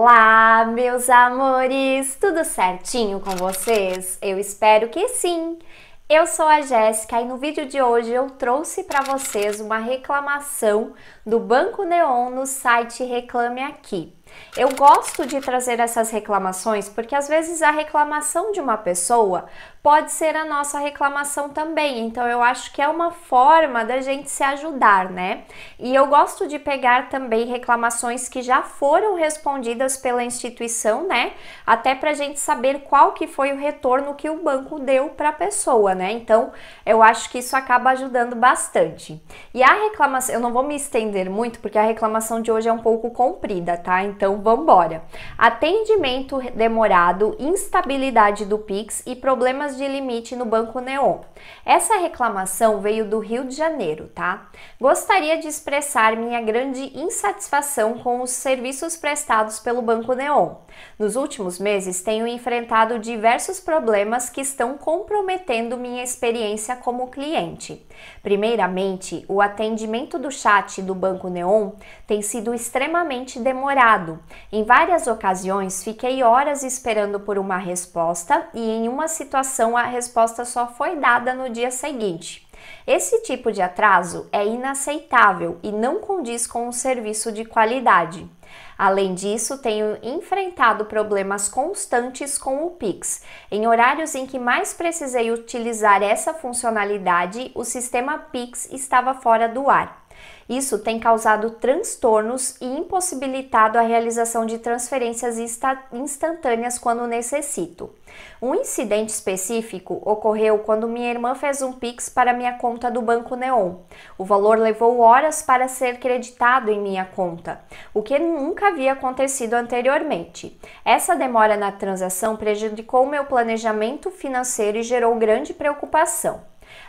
Olá, meus amores! Tudo certinho com vocês? Eu espero que sim! Eu sou a Jéssica e no vídeo de hoje eu trouxe para vocês uma reclamação do Banco Neon no site Reclame Aqui. Eu gosto de trazer essas reclamações porque às vezes a reclamação de uma pessoa pode ser a nossa reclamação também. Então eu acho que é uma forma da gente se ajudar, né? E eu gosto de pegar também reclamações que já foram respondidas pela instituição, né? Até pra gente saber qual que foi o retorno que o banco deu para a pessoa, né? Então eu acho que isso acaba ajudando bastante. E a reclamação, eu não vou me estender muito porque a reclamação de hoje é um pouco comprida, tá? Então vamos embora. Atendimento demorado, instabilidade do Pix e problemas de limite no Banco Neon. Essa reclamação veio do Rio de Janeiro, tá? Gostaria de expressar minha grande insatisfação com os serviços prestados pelo Banco Neon. Nos últimos meses tenho enfrentado diversos problemas que estão comprometendo minha experiência como cliente. Primeiramente, o atendimento do chat do Banco Neon tem sido extremamente demorado em várias ocasiões, fiquei horas esperando por uma resposta e, em uma situação, a resposta só foi dada no dia seguinte. Esse tipo de atraso é inaceitável e não condiz com um serviço de qualidade. Além disso, tenho enfrentado problemas constantes com o Pix. Em horários em que mais precisei utilizar essa funcionalidade, o sistema Pix estava fora do ar. Isso tem causado transtornos e impossibilitado a realização de transferências instantâneas quando necessito. Um incidente específico ocorreu quando minha irmã fez um Pix para minha conta do Banco Neon. O valor levou horas para ser creditado em minha conta, o que nunca havia acontecido anteriormente. Essa demora na transação prejudicou meu planejamento financeiro e gerou grande preocupação.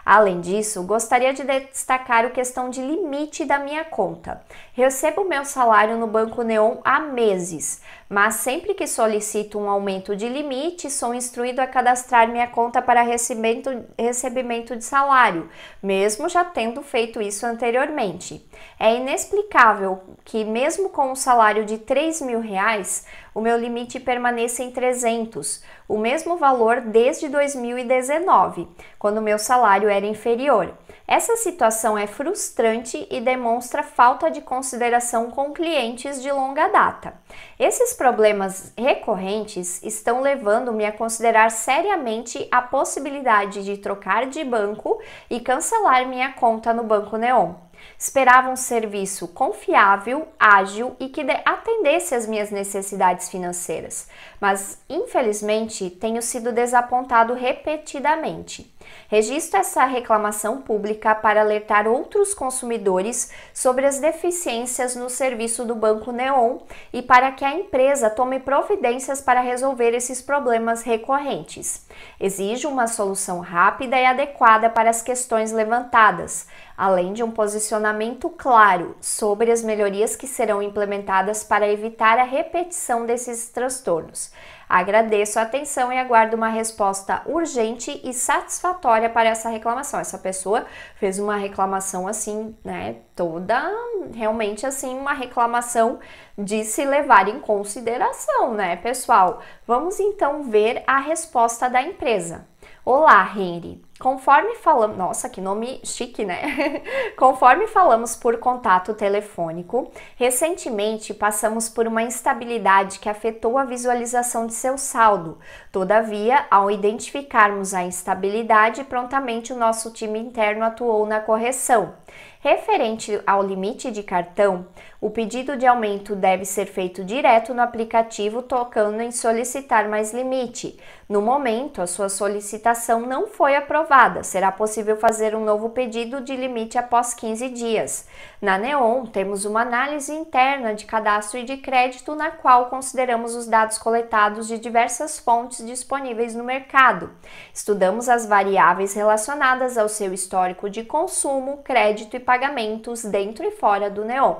Além disso, gostaria de destacar a questão de limite da minha conta. Recebo meu salário no Banco Neon há meses, mas sempre que solicito um aumento de limite, sou instruído a cadastrar minha conta para recebimento, recebimento de salário, mesmo já tendo feito isso anteriormente. É inexplicável que, mesmo com um salário de 3 mil reais, o meu limite permaneça em 300, o mesmo valor desde 2019, quando meu salário era inferior. Essa situação é frustrante e demonstra falta de consideração com clientes de longa data. Esses problemas recorrentes estão levando-me a considerar seriamente a possibilidade de trocar de banco e cancelar minha conta no Banco Neon. Esperava um serviço confiável, ágil e que atendesse às minhas necessidades financeiras, mas infelizmente tenho sido desapontado repetidamente. Registro essa reclamação pública para alertar outros consumidores sobre as deficiências no serviço do Banco Neon e para que a empresa tome providências para resolver esses problemas recorrentes. Exige uma solução rápida e adequada para as questões levantadas, além de um posicionamento claro sobre as melhorias que serão implementadas para evitar a repetição desses transtornos. Agradeço a atenção e aguardo uma resposta urgente e satisfatória para essa reclamação. Essa pessoa fez uma reclamação assim, né? Toda realmente assim, uma reclamação de se levar em consideração, né, pessoal? Vamos então ver a resposta da empresa. Olá, Henry. Conforme falamos, nossa, que nome chique, né? Conforme falamos por contato telefônico, recentemente passamos por uma instabilidade que afetou a visualização de seu saldo. Todavia, ao identificarmos a instabilidade, prontamente o nosso time interno atuou na correção. Referente ao limite de cartão, o pedido de aumento deve ser feito direto no aplicativo, tocando em solicitar mais limite. No momento, a sua solicitação não foi aprovada, será possível fazer um novo pedido de limite após 15 dias. Na Neon, temos uma análise interna de cadastro e de crédito, na qual consideramos os dados coletados de diversas fontes disponíveis no mercado. Estudamos as variáveis relacionadas ao seu histórico de consumo, crédito e pagamentos dentro e fora do Neon.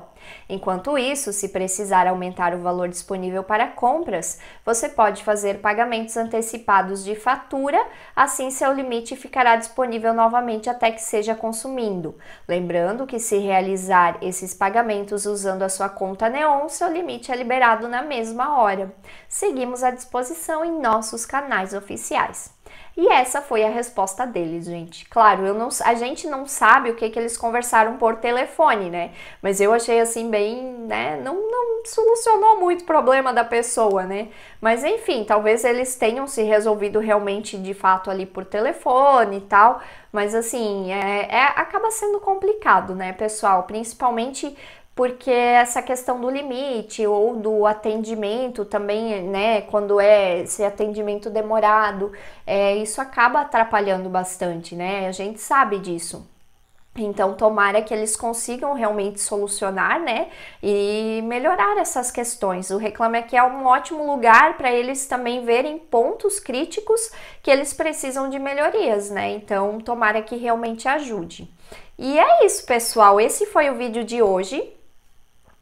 Enquanto isso, se precisar aumentar o valor disponível para compras, você pode fazer pagamentos antecipados de fatura, assim seu limite ficará disponível novamente até que seja consumindo. Lembrando que se realizar esses pagamentos usando a sua conta Neon, seu limite é liberado na mesma hora. Seguimos à disposição em nossos canais oficiais. E essa foi a resposta deles, gente. Claro, não, a gente não sabe o que, que eles conversaram por telefone, né? Mas eu achei assim bem, né? Não, não solucionou muito o problema da pessoa, né? Mas enfim, talvez eles tenham se resolvido realmente de fato ali por telefone e tal. Mas assim, é, é acaba sendo complicado, né, pessoal? Principalmente porque essa questão do limite ou do atendimento também, né, quando é esse atendimento demorado, é, isso acaba atrapalhando bastante, né? A gente sabe disso. Então, tomara que eles consigam realmente solucionar, né? E melhorar essas questões. O Reclame Aqui é um ótimo lugar para eles também verem pontos críticos que eles precisam de melhorias, né? Então, tomara que realmente ajude. E é isso, pessoal. Esse foi o vídeo de hoje.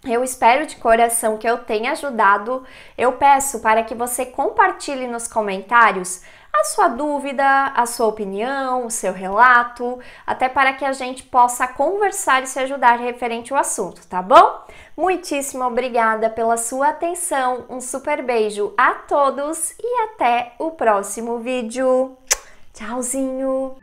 Eu espero de coração que eu tenha ajudado. Eu peço para que você compartilhe nos comentários a sua dúvida, a sua opinião, o seu relato, até para que a gente possa conversar e se ajudar referente ao assunto, tá bom? Muitíssimo obrigada pela sua atenção, um super beijo a todos e até o próximo vídeo. Tchauzinho!